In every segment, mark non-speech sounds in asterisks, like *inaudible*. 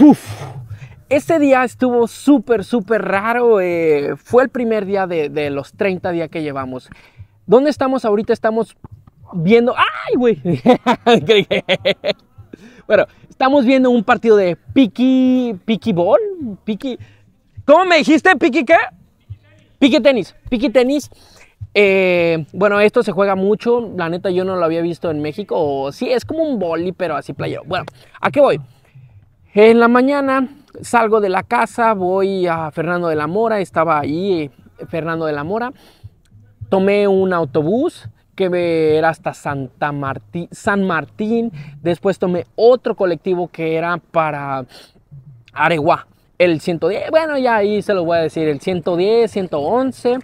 Uf. Este día estuvo súper, súper raro. Eh, fue el primer día de, los 30 días que llevamos. ¿Dónde estamos ahorita? Estamos viendo... ¡Ay, güey! *laughs* bueno, estamos viendo un partido de piqui... ¿Piqui ball? Piki. ¿Cómo me dijiste? ¿Piqui qué? Piqui tenis. Piqui tenis. Eh, bueno, esto se juega mucho. La neta, yo no lo había visto en México. sí, es como un boli, pero así playero. Bueno, ¿a qué voy? En la mañana salgo de la casa, voy a Fernando de la Mora, estaba ahí eh, Fernando de la Mora, tomé un autobús que era hasta San Martín, después tomé otro colectivo que era para Areguá, el 110, bueno ya ahí se lo voy a decir, el 110, 111,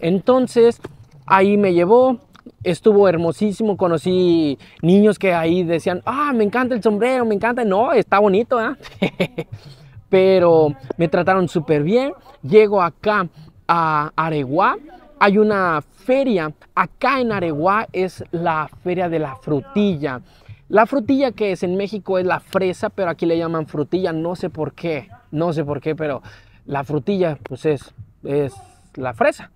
entonces ahí me llevó, estuvo hermosísimo. Conocí niños que ahí decían, ah, me encanta el sombrero, me encanta. No, está bonito, ¿ah? *laughs* Pero me trataron súper bien. Llego acá a Areguá. Hay una feria. Acá en Areguá es la feria de la frutilla. La frutilla que es en México es la fresa, pero aquí le llaman frutilla. No sé por qué. No sé por qué, pero la frutilla pues es, es la fresa.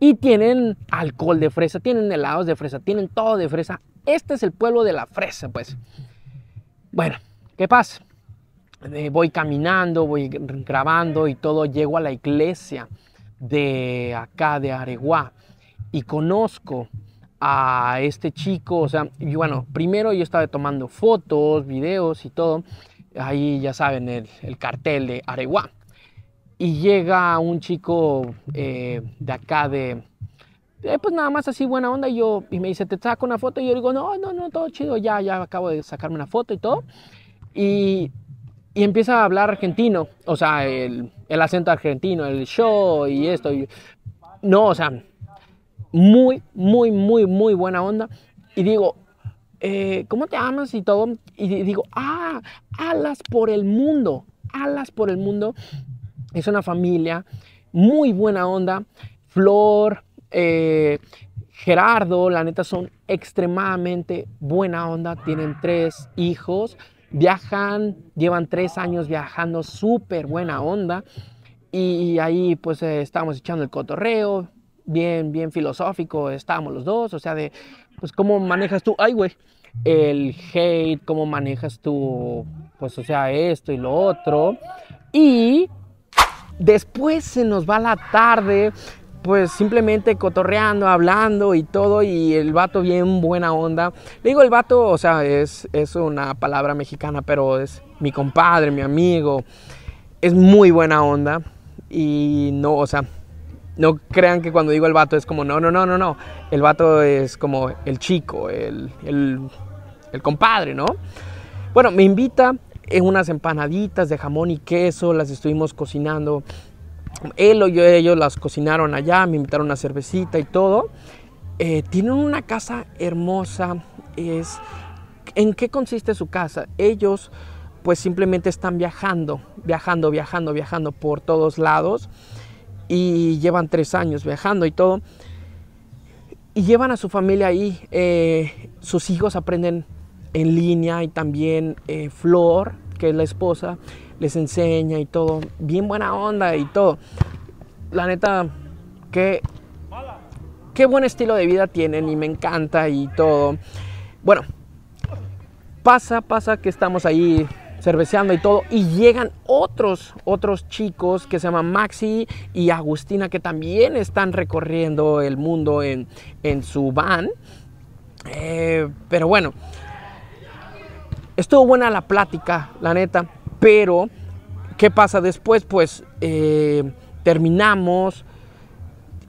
Y tienen alcohol de fresa, tienen helados de fresa, tienen todo de fresa. Este es el pueblo de la fresa, pues. Bueno, ¿qué pasa? Eh, voy caminando, voy grabando y todo, llego a la iglesia de acá, de Areguá, y conozco a este chico, o sea, y bueno, primero yo estaba tomando fotos, videos y todo, ahí ya saben, el, el cartel de Areguá. Y llega un chico eh, de acá de, eh, pues nada más así buena onda y yo, y me dice, te saco una foto y yo digo, no, no, no, todo chido, ya, ya acabo de sacarme una foto y todo. Y, y empieza a hablar argentino, o sea, el, el acento argentino, el show y esto. no, o sea, muy, muy, muy, muy buena onda. Y digo, eh, ¿cómo te amas? Y todo. Y digo, ah, alas por el mundo, alas por el mundo. Es una familia muy buena onda. Flor, eh, Gerardo, la neta son extremadamente buena onda. Tienen tres hijos. Viajan, llevan tres años viajando, súper buena onda. Y ahí pues eh, estamos estábamos echando el cotorreo, bien, bien filosófico estábamos los dos, o sea, de, pues, ¿cómo manejas tú, ay, güey, el hate, cómo manejas tú, pues, o sea, esto y lo otro. Y Después se nos va la tarde, pues simplemente cotorreando, hablando y todo, y el vato bien buena onda. Le digo el vato, o sea, es, es una palabra mexicana, pero es mi compadre, mi amigo. Es muy buena onda y no, o sea, no crean que cuando digo el vato es como, no, no, no, no, no. El vato es como el chico, el, el, el compadre, ¿no? Bueno, me invita unas empanaditas de jamón y queso, las estuvimos cocinando. Él o yo, ellos las cocinaron allá, me invitaron una cervecita y todo. Eh, tienen una casa hermosa. Es, ¿En qué consiste su casa? Ellos pues simplemente están viajando, viajando, viajando, viajando por todos lados y llevan tres años viajando y todo. Y llevan a su familia ahí, eh, sus hijos aprenden en línea y también eh, Flor, que es la esposa, les enseña y todo. Bien buena onda y todo. La neta, qué, buen estilo de vida tienen y me encanta y todo. Bueno, pasa, pasa que estamos ahí cerveceando y todo y llegan otros otros chicos que se llaman Maxi y Agustina que también están recorriendo el mundo en, su van eh, pero bueno estuvo buena la plática, la neta, pero ¿qué pasa después? Pues eh, terminamos,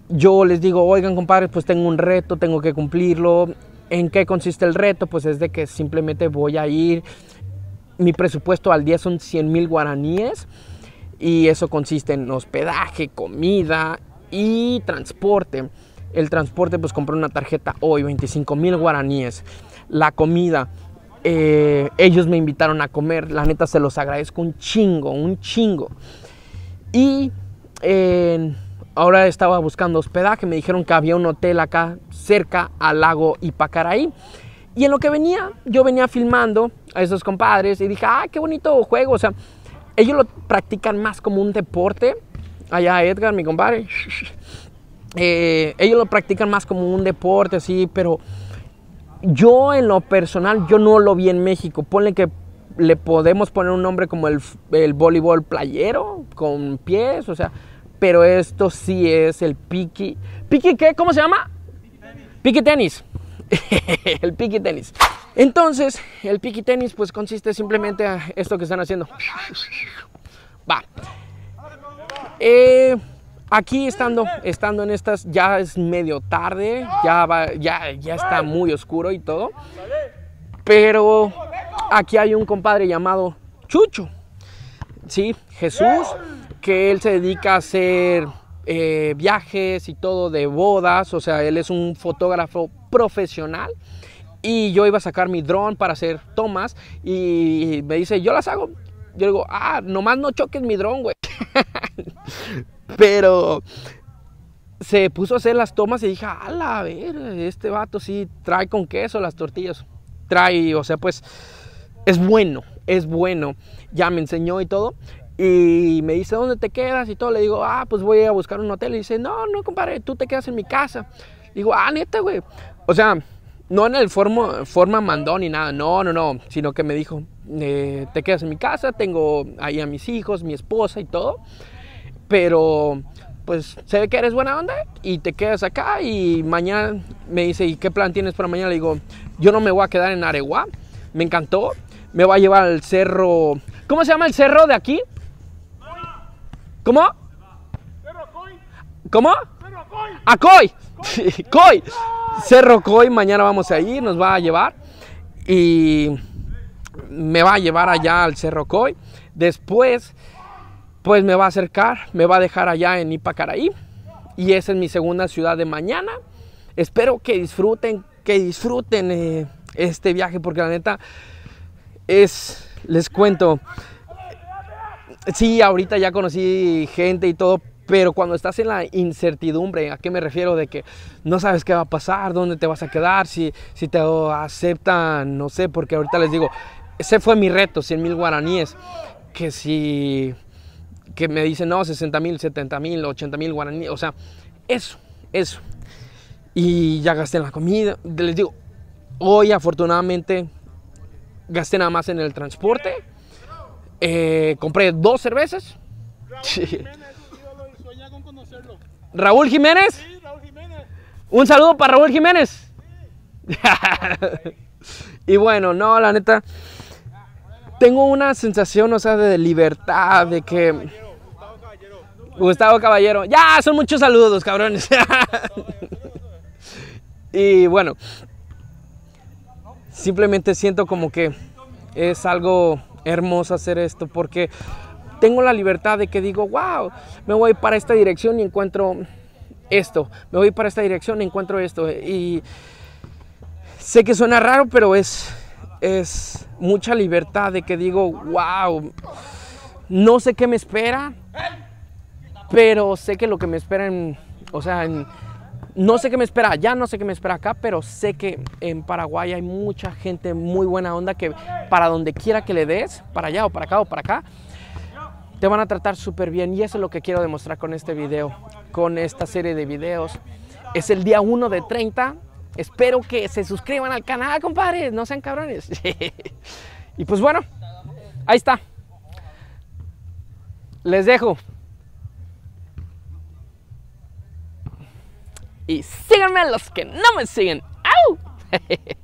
yo les digo, oigan compadres, pues tengo un reto, tengo que cumplirlo. ¿En qué consiste el reto? Pues es de que simplemente voy a ir, mi presupuesto al día son 100 mil guaraníes y eso consiste en hospedaje, comida y transporte. El transporte, pues compré una tarjeta hoy, 25 mil guaraníes. La comida, eh, ellos me invitaron a comer, la neta se los agradezco un chingo, un chingo. Y ahora estaba buscando hospedaje, me dijeron que había un hotel acá cerca al lago Ipacaraí. Y en lo que venía, yo venía filmando a esos compadres y dije, ah, qué bonito juego. O sea, ellos lo practican más como un deporte. Allá Edgar, mi compadre. *laughs* Eh, ellos lo practican más como un deporte, sí, pero yo en lo personal, yo no lo vi en México. Ponle que le podemos poner un nombre como el, voleibol playero, con pies, o sea, pero esto sí es el piqui. ¿Piqui qué? ¿Cómo se llama? Piqui tenis. *laughs* el piqui tenis. Entonces, el piqui tenis pues consiste simplemente a esto que están haciendo. Va. Eh, Aquí estando, estando en estas, ya es medio tarde, ya, va, ya, ya está muy oscuro y todo. Pero aquí hay un compadre llamado Chucho, ¿sí? Jesús, que él se dedica a hacer eh, viajes y todo de bodas, o sea, él es un fotógrafo profesional. Y yo iba a sacar mi dron para hacer tomas y me dice, yo las hago. Yo digo, ah, nomás no choques mi dron, güey. *laughs* Pero se puso a hacer las tomas y dije, ala, a ver, este vato sí trae con queso las tortillas. Trae, o sea, pues es bueno, es bueno. Ya me enseñó y todo. Y me dice, ¿dónde te quedas? Y todo. Le digo, ah, pues voy a buscar un hotel. Y dice, no, no, compadre, tú te quedas en mi casa. Digo, ah, neta, güey. O sea, no en el forma, forma mandón ni nada, no, no, no, sino que me dijo, eh, te quedas en mi casa, tengo ahí a mis hijos, mi esposa y todo pero pues se ve que eres buena onda y te quedas acá y mañana me dice, ¿y qué plan tienes para mañana? Le digo, yo no me voy a quedar en Aregua. me encantó, me va a llevar al cerro, ¿cómo se llama el cerro de aquí? ¿Cómo? ¿Cómo? A Coy, Coy, Cerro Coy, mañana vamos a ir. nos va a llevar y me va a llevar allá al Cerro Coy. Después pues me va a acercar, me va a dejar allá en Ipacaraí. Y esa es mi segunda ciudad de mañana. Espero que disfruten, que disfruten eh, este viaje, porque la neta es, les cuento, sí, ahorita ya conocí gente y todo, pero cuando estás en la incertidumbre, ¿a qué me refiero? De que no sabes qué va a pasar, dónde te vas a quedar, si, si te aceptan, no sé, porque ahorita les digo, ese fue mi reto, 100 mil guaraníes, que si que me dicen, no, 60 mil, 70 mil, 80 mil guaraníes, o sea, eso, eso. Y ya gasté en la comida, les digo, hoy afortunadamente gasté nada más en el transporte, eh, compré dos cervezas. Raúl Jiménez, Sí, Raúl Jiménez. Un saludo para Raúl Jiménez. *laughs* y bueno, no, la neta tengo una sensación, o sea, de libertad, de que... Gustavo Caballero, ya, son muchos saludos, cabrones. *laughs* y bueno, simplemente siento como que es algo hermoso hacer esto porque tengo la libertad de que digo, wow, me voy para esta dirección y encuentro esto, me voy para esta dirección y encuentro esto. Y sé que suena raro, pero es es mucha libertad de que digo, wow, no sé qué me espera, pero sé que lo que me espera en, o sea, no sé qué me espera allá, no sé qué me espera acá, pero sé que en Paraguay hay mucha gente muy buena onda que para donde quiera que le des, para allá o para acá o para acá, te van a tratar súper bien y eso es lo que quiero demostrar con este video, con esta serie de videos. Es el día 1 de 30 Espero que se suscriban al canal, compadres. No sean cabrones. *laughs* y pues bueno, ahí está. Les dejo. Y síganme los que no me siguen. ¡Au! *laughs*